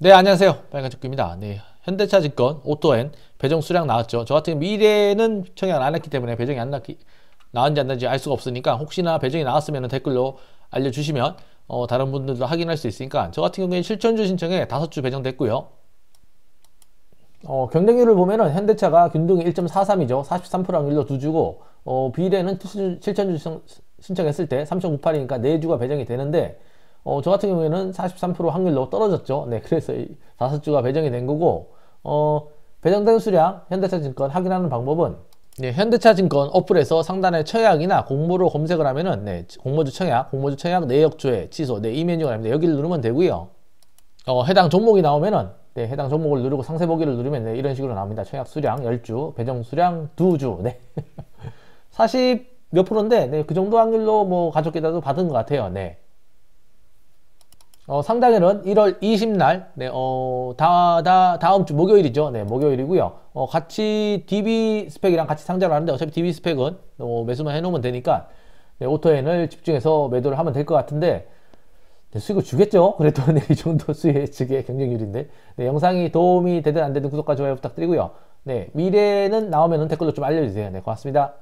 네 안녕하세요 빨간축구입니다 네 현대차 증권 오토엔 배정 수량 나왔죠 저 같은 미래는 청약 안 했기 때문에 배정이 안 났기 나왔는지 안나는지알 수가 없으니까 혹시나 배정이 나왔으면 댓글로 알려주시면 어, 다른 분들도 확인할 수 있으니까 저 같은 경우에 실천주 신청에 다섯 주 배정됐고요 어, 경쟁률을 보면은 현대차가 균등이 1.43이죠 43% 확률로 두주고 어, 비례는 실천주 신청했을 때 3.98이니까 네주가 배정이 되는데 어, 저 같은 경우에는 43% 확률로 떨어졌죠. 네, 그래서 이 다섯 주가 배정이 된 거고, 어, 배정된 수량 현대차증권 확인하는 방법은 네, 현대차증권 어플에서 상단에 청약이나 공모를 검색을 하면은 네, 공모주 청약, 공모주 청약 내역조회 취소, 네, 이 메뉴가 나옵니다. 여기를 누르면 되고요. 어, 해당 종목이 나오면은 네, 해당 종목을 누르고 상세 보기를 누르면 네, 이런 식으로 나옵니다. 청약 수량 10주, 배정 수량 2주. 네. 40 몇 프로인데 네, 그 정도 확률로 뭐 가족계좌도 받은 것 같아요. 네. 어, 상단에는 1월 20날, 네, 어, 다, 다, 다음 주 목요일이죠. 네, 목요일이고요 어, 같이 DB 스펙이랑 같이 상장을 하는데 어차피 DB 스펙은 어, 매수만 해놓으면 되니까, 네, 오토엔을 집중해서 매도를 하면 될 것 같은데, 네, 수익을 주겠죠? 그래도 네, 이 정도 수익 의 경쟁률인데. 네, 영상이 도움이 되든 안 되든 구독과 좋아요 부탁드리고요. 네, 미래는 나오면은 댓글로 좀 알려주세요. 네, 고맙습니다.